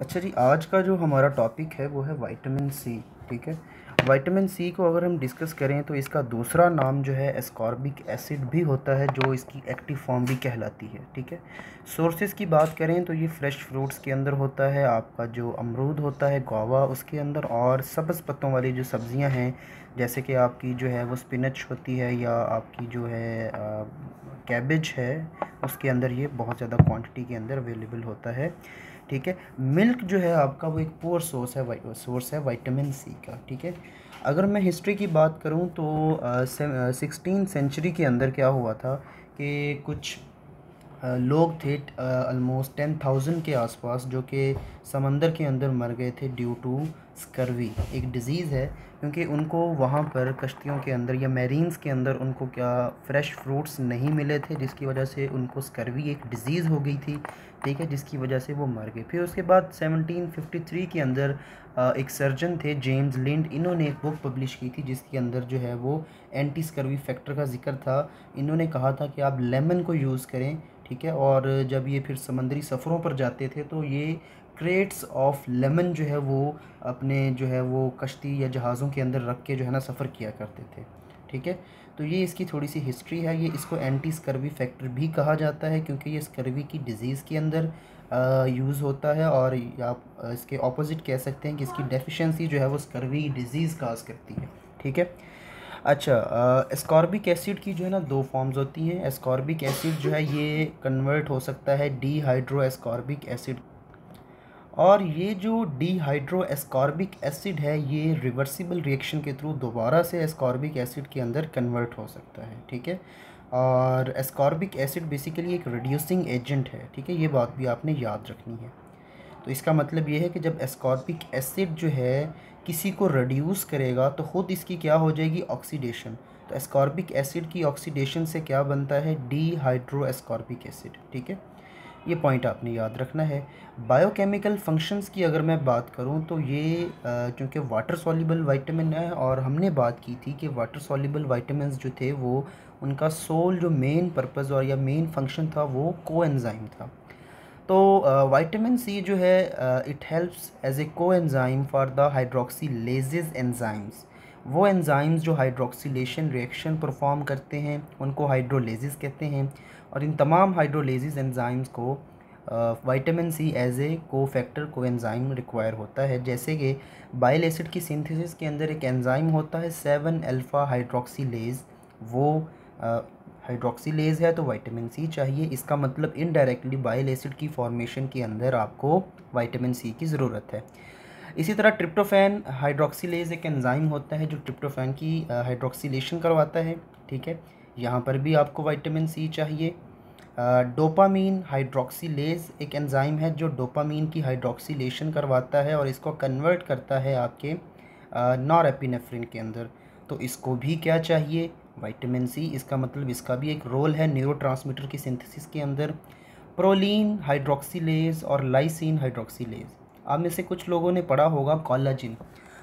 अच्छा जी आज का जो हमारा टॉपिक है वो है विटामिन सी ठीक है विटामिन सी को अगर हम डिस्कस करें तो इसका दूसरा नाम जो है एस्कॉर्बिक एसिड भी होता है जो इसकी एक्टिव फॉर्म भी कहलाती है ठीक है सोर्सेज की बात करें तो ये फ्रेश फ्रूट्स के अंदर होता है आपका जो अमरूद होता है गोवा उसके अंदर और सब्ज़ पत्तों वाली जो सब्ज़ियां हैं जैसे कि आपकी जो है वो स्पिनच होती है या आपकी जो है कैबेज है उसके अंदर ये बहुत ज़्यादा क्वान्टिटी के अंदर अवेलेबल होता है ठीक है मिल्क जो है आपका वो एक पोअर सोर्स है सोर्स है वाइटामिन सी का ठीक है अगर मैं हिस्ट्री की बात करूँ तो सिक्सटीन सेंचुरी के अंदर क्या हुआ था कि कुछ लोग थे आलमोस्ट टेन थाउजेंड के आसपास जो कि समंदर के अंदर मर गए थे ड्यू टू स्कर्वी एक डिज़ीज़ है क्योंकि उनको वहाँ पर कश्तियों के अंदर या मेरीन्स के अंदर उनको क्या फ्रेश फ्रूट्स नहीं मिले थे जिसकी वजह से उनको स्कर्वी एक डिज़ीज़ हो गई थी ठीक है जिसकी वजह से वो मर गए फिर उसके बाद 1753 के अंदर एक सर्जन थे जेम्स लिंड इन्होंने एक बुक पब्लिश की थी जिसके अंदर जो है वो एंटी स्कर्वी फैक्टर का जिक्र था इन्होंने कहा था कि आप लेमन को यूज़ करें ठीक है और जब ये फिर समंदरी सफ़रों पर जाते थे तो ये क्रेट्स ऑफ लेमन जो है वो अपने जो है वो कश्ती या जहाज़ों के अंदर रख के जो है ना सफ़र किया करते थे ठीक है तो ये इसकी थोड़ी सी हिस्ट्री है ये इसको एंटी स्कर्वी फैक्टर भी कहा जाता है क्योंकि ये स्कर्वी की डिज़ीज़ के अंदर यूज़ होता है और आप इसके ऑपोजिट कह सकते हैं कि इसकी डेफिशिएंसी जो है वो स्कर्वी डिज़ीज़ काज करती है ठीक है अच्छा एस्कॉर्बिक एसिड की जो है ना दो फॉर्म्स होती हैं एस्कॉर्बिक एसिड जो है ये कन्वर्ट हो सकता है डी हाइड्रो एस्कॉर्बिक एसिड और ये जो डीहाइड्रो एस्कॉर्बिक एसिड है ये रिवर्सिबल रिएक्शन के थ्रू दोबारा से एस्कॉर्बिक एसिड के अंदर कन्वर्ट हो सकता है ठीक है और एस्कॉर्बिक एसिड बेसिकली एक रिड्यूसिंग एजेंट है ठीक है ये बात भी आपने याद रखनी है तो इसका मतलब ये है कि जब एस्कॉर्बिक एसिड जो है किसी को रिड्यूस करेगा तो ख़ुद इसकी क्या हो जाएगी ऑक्सीडेशन तो एस्कॉर्बिक एसिड की ऑक्सीडेशन से क्या बनता है डी हाइड्रो एस्कॉर्बिक एसिड ठीक है ये पॉइंट आपने याद रखना है बायोकेमिकल फंक्शंस की अगर मैं बात करूँ तो ये क्योंकि वाटर सॉल्यूबल वाइटामिन है और हमने बात की थी कि वाटर सॉल्यूबल वाइटामिन जो थे वो उनका सोल जो मेन पर्पज़ और या मेन फंक्शन था वो को एनज़ाइम था तो वाइटामिन सी जो है it helps as a coenzyme for the hydroxylases enzymes वो एंजाइम्स जो हाइड्रोक्सीलेशन रिएक्शन परफॉर्म करते हैं उनको हाइड्रोलेजिस कहते हैं और इन तमाम हाइड्रोलेजिस एंजाइम्स को vitamin C as a cofactor को एंजाइम रिक्वायर होता है जैसे कि बाइल एसिड की सिंथेसिस के अंदर एक एंजाइम होता है सेवन अल्फ़ा हाइड्रोक्सीलेज वो हाइड्रोक्सीलेज है तो वाइटामिन सी चाहिए इसका मतलब इनडायरेक्टली बाइल एसिड की फॉर्मेशन के अंदर आपको वाइटामिन सी की ज़रूरत है इसी तरह ट्रिप्टोफैन हाइड्रोक्सीलेज एक एंजाइम होता है जो ट्रिप्टोफैन की हाइड्रोक्सीलेशन करवाता है ठीक है यहाँ पर भी आपको वाइटामिन सी चाहिए डोपामीन हाइड्रोक्सीलेज एक एंजाइम है जो डोपामीन की हाइड्रोक्सीलेशन करवाता है और इसको कन्वर्ट करता है आपके नॉर के अंदर तो इसको भी क्या चाहिए वाइटामिन सी इसका मतलब इसका भी एक रोल है न्यूरो की सिंथेसिस के अंदर प्रोलिन हाइड्रोक्सीलेज और लाइसिन हाइड्रोक्सीलेज आप में से कुछ लोगों ने पढ़ा होगा कॉलाजिन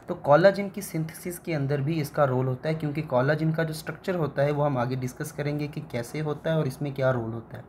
तो कॉलाजिन की सिंथेसिस के अंदर भी इसका रोल होता है क्योंकि कॉलाजिन का जो स्ट्रक्चर होता है वो हम आगे डिस्कस करेंगे कि कैसे होता है और इसमें क्या रोल होता है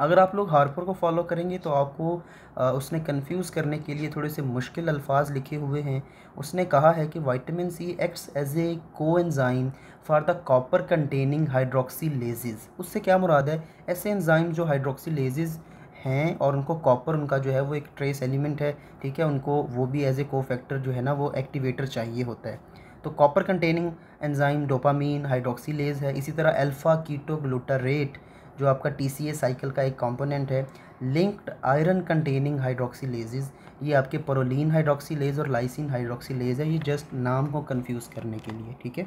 अगर आप लोग हार्पर को फॉलो करेंगे तो आपको आ, उसने कंफ्यूज करने के लिए थोड़े से मुश्किल अल्फाज लिखे हुए हैं उसने कहा है कि vitamin C acts as a coenzyme for the copper containing hydroxylases उससे क्या मुराद है ऐसे एनजाइम जो हाइड्रोक्सी लेजेज़ हैं और उनको कॉपर उनका जो है वो एक ट्रेस एलिमेंट है ठीक है उनको वो भी एज ए को फैक्टर जो है ना वो एक्टिवेटर चाहिए होता है तो copper containing enzyme dopamine hydroxylase है इसी तरह अल्फ़ा कीटो ग्लूटारेट जो आपका टी साइकिल का एक कॉम्पोनेंट है लिंक्ड आयरन कंटेनिंग हाइड्रोक्सीलेजेज ये आपके परोलिन हाइड्रोक्सीलेज और लाइसिन हाइड्रोक्सीलेज है ये जस्ट नाम को कन्फ्यूज़ करने के लिए ठीक है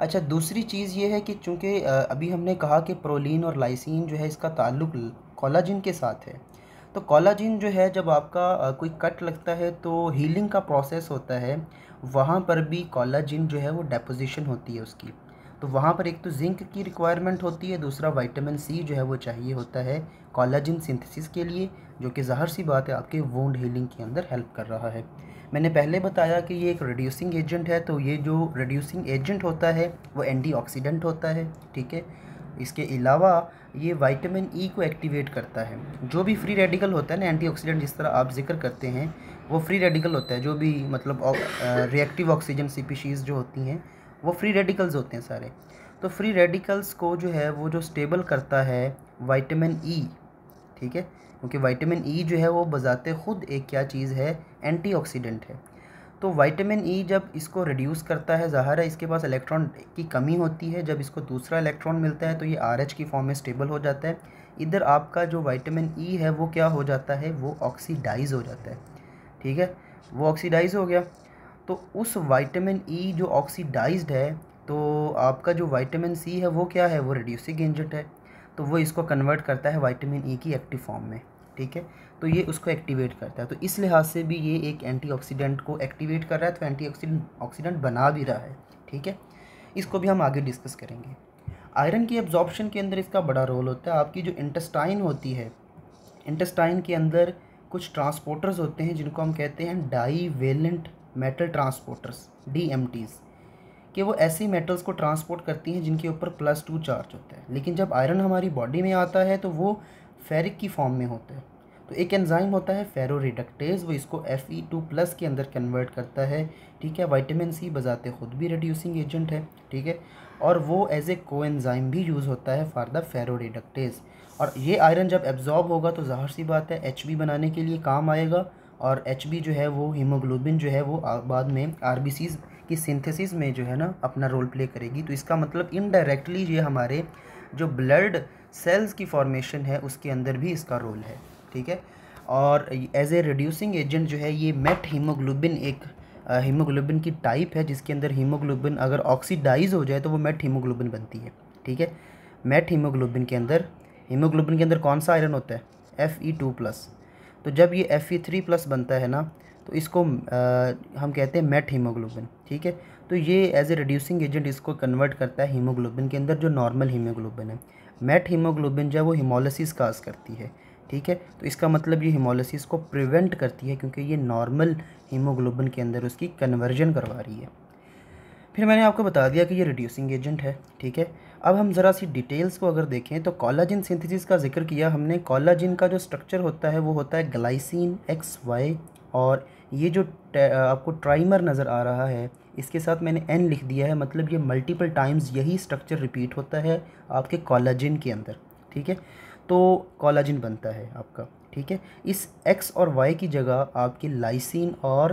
अच्छा दूसरी चीज़ ये है कि चूँकि अभी हमने कहा कि प्रोलिन और लाइसिन जो है इसका ताल्लुक कॉलाजिन के साथ है तो कॉलाजिन जो है जब आपका कोई कट लगता है तो हीलिंग का प्रोसेस होता है वहाँ पर भी कॉलाजिन जो है वो डेपोजिशन होती है उसकी तो वहाँ पर एक तो जिंक की रिक्वायरमेंट होती है दूसरा विटामिन सी जो है वो चाहिए होता है कॉलाजिन सिंथेसिस के लिए जो कि ज़ाहर सी बात है आपके वोंड हीलिंग के अंदर हेल्प कर रहा है मैंने पहले बताया कि ये एक रिड्यूसिंग एजेंट है तो ये जो रिड्यूसिंग एजेंट होता है वो एंटीऑक्सीडेंट होता है ठीक है इसके अलावा ये विटामिन ई e को एक्टिवेट करता है जो भी फ्री रेडिकल होता है ना एंटीऑक्सीडेंट जिस तरह आप जिक्र करते हैं वो फ्री रेडिकल होता है जो भी मतलब रिएक्टिव ऑक्सीजन सीपीशीज़ जो होती हैं वो फ्री रेडिकल्स होते हैं सारे तो फ्री रेडिकल्स को जो है वो जो स्टेबल करता है वाइटामिन ई e, ठीक है क्योंकि वाइटामिन ई e जो है वो बजाते ख़ुद एक क्या चीज़ है एंटीऑक्सीडेंट है तो विटामिन ई e जब इसको रिड्यूस करता है ज़ाहिर है इसके पास इलेक्ट्रॉन की कमी होती है जब इसको दूसरा इलेक्ट्रॉन मिलता है तो ये आर की फॉर्म में स्टेबल हो जाता है इधर आपका जो वाइटामिन ई e है वो क्या हो जाता है वो ऑक्सीडाइज हो जाता है ठीक है वो ऑक्सीडाइज हो गया तो उस वाइटामिन ई e जो ऑक्सीडाइज है तो आपका जो वाइटामिन सी है वो क्या है वो रिड्यूसिंग एजेंट है तो वो इसको कन्वर्ट करता है वाइटामिन ई e की एक्टिव फॉर्म में ठीक है तो ये उसको एक्टिवेट करता है तो इस लिहाज से भी ये एक एंटीऑक्सीडेंट को एक्टिवेट कर रहा है तो एंटीऑक्सीडेंट ऑक्सीडेंट बना भी रहा है ठीक है इसको भी हम आगे डिस्कस करेंगे आयरन की एब्जॉर्बशन के अंदर इसका बड़ा रोल होता है आपकी जो इंटेस्टाइन होती है इंटेस्टाइन के अंदर कुछ ट्रांसपोर्टर्स होते हैं जिनको हम कहते हैं डाईवेलेंट मेटल ट्रांसपोर्टर्स डी कि वो ऐसे मेटल्स को ट्रांसपोर्ट करती हैं जिनके ऊपर प्लस टू चार्ज होता है लेकिन जब आयरन हमारी बॉडी में आता है तो वो फेरिक की फॉर्म में होता है तो एक एंजाइम होता है फेरो रिडक्टेज वो इसको एफ ई टू प्लस के अंदर कन्वर्ट करता है ठीक है वाइटामिन सी बजाते खुद भी रिड्यूसिंग एजेंट है ठीक है और वो एज ए को एनजाइम भी यूज़ होता है फॉर द फेरो रिडक्टेज और ये आयरन जब एब्जॉर्ब होगा तो ज़ाहिर सी बात है एच बी बनाने के लिए काम आएगा और एच बी जो है वो हीमोग्लोबिन जो है वो बाद में आर बी सीज़ कि सिंथेसिस में जो है ना अपना रोल प्ले करेगी तो इसका मतलब इनडायरेक्टली ये हमारे जो ब्लड सेल्स की फॉर्मेशन है उसके अंदर भी इसका रोल है ठीक है और एज ए रिड्यूसिंग एजेंट जो है ये मेट हीमोग्लोबिन एक हीमोग्लोबिन की टाइप है जिसके अंदर हीमोग्लोबिन अगर ऑक्सीडाइज हो जाए तो वो मेट हीमोग्लोबिन बनती है ठीक है मेट हीमोग्लोबिन के अंदर हीमोग्लोबिन के अंदर कौन सा आयरन होता है एफ ई टू प्लस तो जब ये एफ ई थ्री प्लस बनता है ना तो इसको आ, हम कहते हैं मेट हीमोग्लोबिन ठीक है तो ये एज ए रिड्यूसिंग एजेंट इसको कन्वर्ट करता है हीमोग्लोबिन के अंदर जो नॉर्मल हीमोग्लोबिन है मेट हीमोग्लोबिन जो है वो हिमोलिसिस काज करती है ठीक है तो इसका मतलब ये हिमोलिसिस को प्रिवेंट करती है क्योंकि ये नॉर्मल हीमोग्लोबिन के अंदर उसकी कन्वर्जन करवा रही है फिर मैंने आपको बता दिया कि ये रिड्यूसिंग एजेंट है ठीक है अब हम ज़रा सी डिटेल्स को अगर देखें तो कॉलाजिन सिंथेसिस का जिक्र किया हमने कॉलाजिन का जो स्ट्रक्चर होता है वो होता है ग्लाइसिन एक्स वाई और ये जो आपको ट्राइमर नज़र आ रहा है इसके साथ मैंने एन लिख दिया है मतलब ये मल्टीपल टाइम्स यही स्ट्रक्चर रिपीट होता है आपके कॉलाजिन के अंदर ठीक है तो कॉलाजिन बनता है आपका ठीक है इस एक्स और वाई की जगह आपके लाइसिन और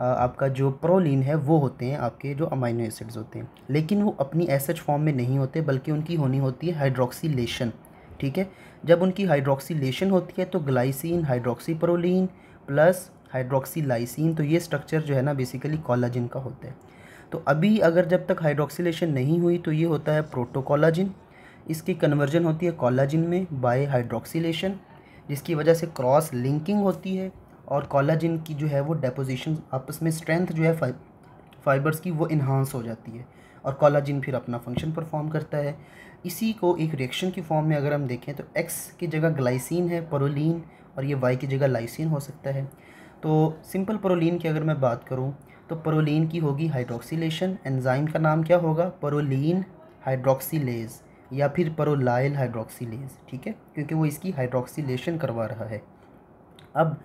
आपका जो प्रोलिन है वो होते हैं आपके जो अमाइनो एसिड्स होते हैं लेकिन वो अपनी एसएच फॉर्म में नहीं होते बल्कि उनकी होनी होती है हाइड्रोक्सीलेशन ठीक है जब उनकी हाइड्रोक्सीलेशन होती है तो glycine hydroxyproline plus hydroxylysine तो ये स्ट्रक्चर जो है ना बेसिकली कॉलाजिन का होता है तो अभी अगर जब तक हाइड्रोक्सीलेशन नहीं हुई तो ये होता है प्रोटोकॉलाजिन इसकी कन्वर्जन होती है कॉलाजिन में बाय हाइड्रोक्सीलेशन जिसकी वजह से क्रॉस लिंकिंग होती है और कॉलाजिन की जो है वो डेपोजिशन आपस में स्ट्रेंथ जो है फाइबर्स की वो इन्हांस हो जाती है और कॉलाजिन फिर अपना फंक्शन परफॉर्म करता है इसी को एक रिएक्शन की फॉर्म में अगर हम देखें तो एक्स की जगह ग्लाइसिन है परोलिन और ये वाई की जगह लाइसिन हो सकता है तो सिंपल प्रोलिन की अगर मैं बात करूँ तो प्रोलिन की होगी हाइड्रोक्सीलेशन एंजाइम का नाम क्या होगा प्रोलिन हाइड्रोक्सीलेज या फिर प्रोलाइल हाइड्रोक्सीलेज ठीक है क्योंकि वो इसकी हाइड्रोक्सीलेशन करवा रहा है अब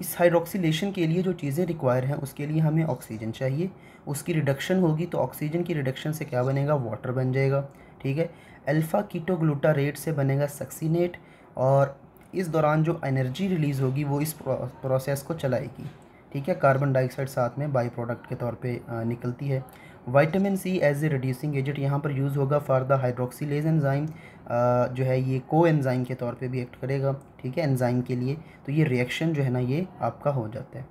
इस हाइड्रोक्सीलेशन के लिए जो चीज़ें रिक्वायर हैं उसके लिए हमें ऑक्सीजन चाहिए उसकी रिडक्शन होगी तो ऑक्सीजन की रिडक्शन से क्या बनेगा वाटर बन जाएगा ठीक है अल्फ़ा कीटोग्लूटा रेट से बनेगा सक्सीनेट और इस दौरान जो एनर्जी रिलीज़ होगी वो इस प्रोसेस को चलाएगी ठीक है कार्बन डाइऑक्साइड साथ में बाई प्रोडक्ट के तौर पे निकलती है vitamin C as a reducing agent यहाँ पर यूज़ होगा फॉर द हाइड्रोक्सीलेज एंजाइम जो है ये को एंजाइम के तौर पे भी एक्ट करेगा ठीक है एंजाइम के लिए तो ये रिएक्शन जो है ना ये आपका हो जाता है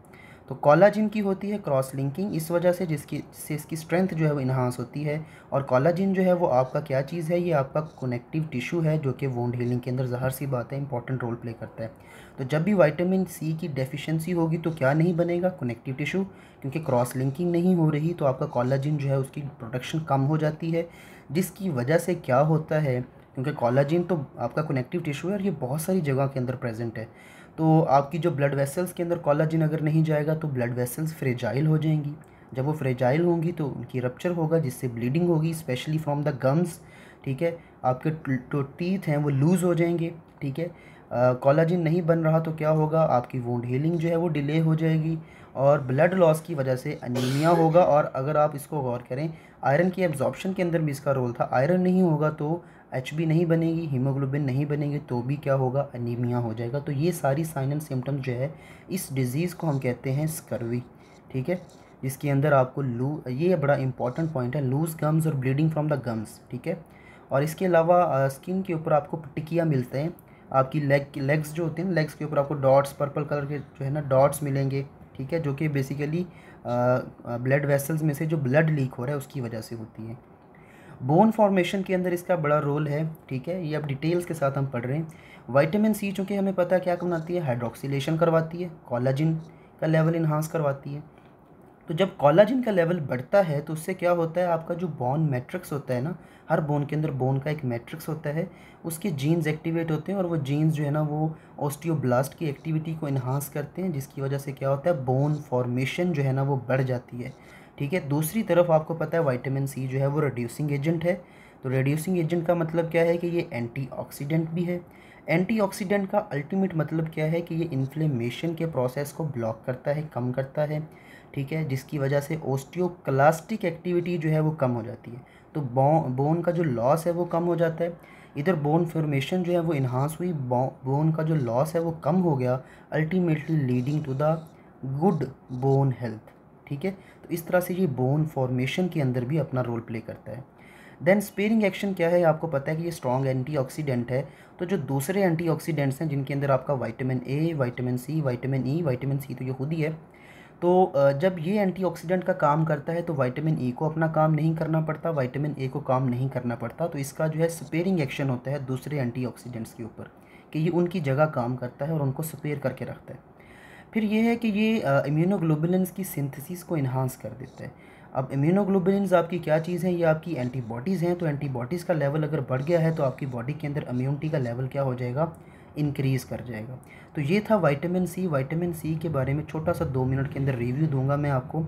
तो कॉलाजिन की होती है क्रॉस लिंकिंग इस वजह से जिसकी से इसकी स्ट्रेंथ जो है वो इन्हांस होती है और कॉलाजिन जो है वो आपका क्या चीज़ है ये आपका कनेक्टिव टिश्यू है जो कि वोंड हीलिंग के अंदर जहर सी बात है इंपॉर्टेंट रोल प्ले करता है तो जब भी वाइटामिन सी की डेफिशिएंसी होगी तो क्या नहीं बनेगा कनेक्टिव टिशू क्योंकि क्रॉस लिंकिंग नहीं हो रही तो आपका कॉलाजिन जो है उसकी प्रोडक्शन कम हो जाती है जिसकी वजह से क्या होता है क्योंकि कॉलाजिन तो आपका कनेक्टिव टिशू है और ये बहुत सारी जगह के अंदर प्रेजेंट है तो आपकी जो ब्लड वेसल्स के अंदर कॉलाजिन अगर नहीं जाएगा तो ब्लड वेसल्स फ्रेजाइल हो जाएंगी जब वो फ्रेजाइल होंगी तो उनकी रप्चर होगा जिससे ब्लीडिंग होगी स्पेशली फ्रॉम द गम्स ठीक है आपके जो टीथ हैं वो लूज़ हो जाएंगे ठीक है कॉलाजिन नहीं बन रहा तो क्या होगा आपकी वोंड हीलिंग जो है वो डिले हो जाएगी और ब्लड लॉस की वजह से अनिमिया होगा और अगर आप इसको गौर करें आयरन की एब्जॉर्बशन के अंदर भी इसका रोल था आयरन नहीं होगा तो एच नहीं बनेगी हीमोग्लोबिन नहीं बनेगी तो भी क्या होगा अनीमिया हो जाएगा तो ये सारी साइन एंड सिम्टम्स जो है इस डिज़ीज़ को हम कहते हैं स्कर्वी ठीक है जिसके अंदर आपको लू ये बड़ा इंपॉर्टेंट पॉइंट है लूज गम्स और ब्लीडिंग फ्रॉम द गम्स ठीक है और इसके अलावा स्किन के ऊपर आपको टिकिया मिलते हैं आपकी लेग लेग्स जो होते हैं लेग्स के ऊपर आपको डॉट्स पर्पल कलर के जो है ना डॉट्स मिलेंगे ठीक है जो कि बेसिकली ब्लड वेसल्स में से जो ब्लड लीक हो रहा है उसकी वजह से होती है बोन फॉर्मेशन के अंदर इसका बड़ा रोल है ठीक है ये अब डिटेल्स के साथ हम पढ़ रहे हैं वाइटामिन सी चूँकि हमें पता है क्या आती है हाइड्रोक्सीलेशन करवाती है कॉलाजिन का लेवल इन्हांस करवाती है तो जब कॉलाजिन का लेवल बढ़ता है तो उससे क्या होता है आपका जो बोन मैट्रिक्स होता है ना हर बोन के अंदर बोन का एक मैट्रिक्स होता है उसके जीन्स एक्टिवेट होते हैं और वो जीन्स जो है ना वो ऑस्टियोब्लास्ट की एक्टिविटी को इन्हांस करते हैं जिसकी वजह से क्या होता है बोन फॉर्मेशन जो है ना वो बढ़ जाती है ठीक है दूसरी तरफ आपको पता है वाइटामिन सी जो है वो रिड्यूसिंग एजेंट है तो रिड्यूसिंग एजेंट का मतलब क्या है कि ये एंटी भी है एंटी का अल्टीमेट मतलब क्या है कि ये इन्फ्लेमेशन के प्रोसेस को ब्लॉक करता है कम करता है ठीक है जिसकी वजह से ओस्टियोक्लास्टिक एक्टिविटी जो है वो कम हो जाती है तो बोन का जो लॉस है वो कम हो जाता है इधर बोन फॉर्मेशन जो है वो इन्हांस हुई बोन का जो लॉस है वो कम हो गया ultimately leading to the good bone health ठीक है तो इस तरह से ये बोन फॉर्मेशन के अंदर भी अपना रोल प्ले करता है देन स्पेयरिंग एक्शन क्या है आपको पता है कि ये स्ट्रॉन्ग एंटीऑक्सीडेंट है तो जो दूसरे एंटीऑक्सीडेंट्स हैं जिनके अंदर आपका vitamin A vitamin C vitamin E vitamin C तो ये खुद ही है तो जब ये एंटीऑक्सीडेंट का काम करता है तो वाइटामिन ई e को अपना काम नहीं करना पड़ता वाइटामिन ए को काम नहीं करना पड़ता तो इसका जो है स्पेयरिंग एक्शन होता है दूसरे एंटीऑक्सीडेंट्स के ऊपर कि ये उनकी जगह काम करता है और उनको स्पेयर करके रखता है फिर यह है कि ये इम्यूनोग्लोबुलिन्स की सिंथेसिस को इन्हांस कर देता है अब इम्यूनोग्लोबुलिन्स आपकी क्या चीज़ हैं ये आपकी एंटीबॉडीज़ हैं तो एंटीबॉडीज़ का लेवल अगर बढ़ गया है तो आपकी बॉडी के अंदर इम्यूनिटी का लेवल क्या हो जाएगा इंक्रीज़ कर जाएगा तो ये था वाइटामिन सी वाइटामिन सी के बारे में छोटा सा दो मिनट के अंदर रिव्यू दूंगा मैं आपको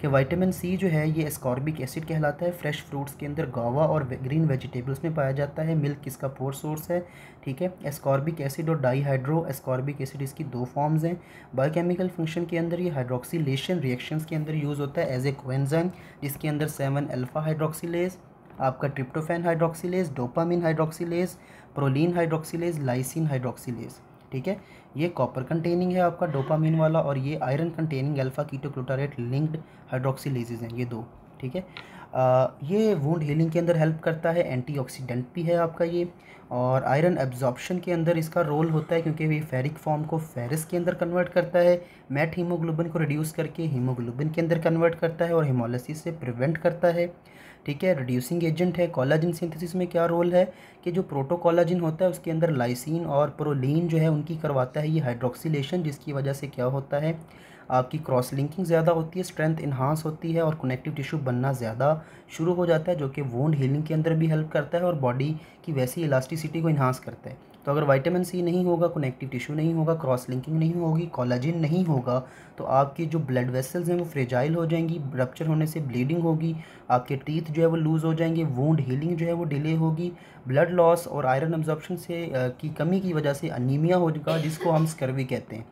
कि वाइटामिन सी जो है ये स्कॉर्बिक एसिड कहलाता है फ्रेश फ्रूट्स के अंदर गावा और ग्रीन वेजिटेबल्स में पाया जाता है मिल्क इसका पोर सोर्स है ठीक है एस्कॉर्बिक एसिड और डाईहाइड्रो एस्कॉर्बिक एसिड इसकी दो फॉर्म्स हैं बायोकेमिकल फंक्शन के अंदर ये हाइड्रोक्सीलेशन रिएक्शन के अंदर यूज़ होता है एज ए कोएंजाइम जिसके अंदर सेवन अल्फ़ा हाइड्रोक्सीलेज आपका tryptophan hydroxylase dopamine hydroxylase proline hydroxylase lysine hydroxylase ठीक है ये कॉपर कंटेनिंग है आपका डोपामिन वाला और ये iron containing alpha ketoglutarate linked hydroxylases हैं ये दो ठीक है ये वूड हीलिंग के अंदर हेल्प करता है एंटीऑक्सीडेंट भी है आपका ये और आयरन एब्जॉर्बशन के अंदर इसका रोल होता है क्योंकि ये फेरिक फॉर्म को फेरिस के अंदर कन्वर्ट करता है मैट हीमोग्लोबिन को रिड्यूस करके हीमोग्लोबिन के अंदर कन्वर्ट करता है और हिमोलिसिस से प्रिवेंट करता है ठीक है रिड्यूसिंग एजेंट है कॉलाजिन सिंथेसिस में क्या रोल है कि जो प्रोटोकॉलाजिन होता है उसके अंदर लाइसिन और प्रोलिन जो है उनकी करवाता है ये हाइड्रोक्सीलेशन जिसकी वजह से क्या होता है आपकी क्रॉस लिंकिंग ज़्यादा होती है स्ट्रेंथ इन्हांस होती है और कनेक्टिव टिश्यू बनना ज़्यादा शुरू हो जाता है जो कि वोंड हीलिंग के अंदर भी हेल्प करता है और बॉडी की वैसी इलास्टिसिटी को इन्हांस करता है तो अगर वाइटामिन सी नहीं होगा कनेक्टिव टिश्यू नहीं होगा क्रॉस लिंकिंग नहीं होगी कॉलाजिन नहीं होगा तो आपके जो ब्लड वेसल्स हैं वो फ्रेजाइल हो जाएंगी रक्चर होने से ब्लीडिंग होगी आपके टीथ जो है वो लूज़ हो जाएंगे वोंड हीलिंग जो है वो डिले होगी ब्लड लॉस और आयरन एब्जॉर्प्शन से की कमी की वजह से अनीमिया होगा जिसको हम स्कर्वी कहते हैं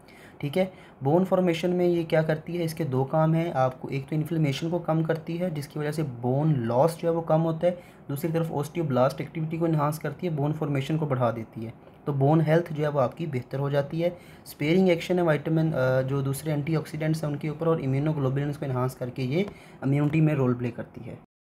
ठीक है बोन फॉर्मेशन में ये क्या करती है इसके दो काम हैं आपको एक तो इन्फ्लेमेशन को कम करती है जिसकी वजह से बोन लॉस जो है वो कम होता है दूसरी तरफ ओस्टियोब्लास्ट एक्टिविटी को इन्हांस करती है बोन फॉर्मेशन को बढ़ा देती है तो बोन हेल्थ जो है वो आपकी बेहतर हो जाती है स्पेयरिंग एक्शन है वाइटामिन जो दूसरे एंटीऑक्सीडेंट्स हैं उनके ऊपर और इम्यूनोग्लोबुलिन को इन्हांस करके ये इम्यूनिटी में रोल प्ले करती है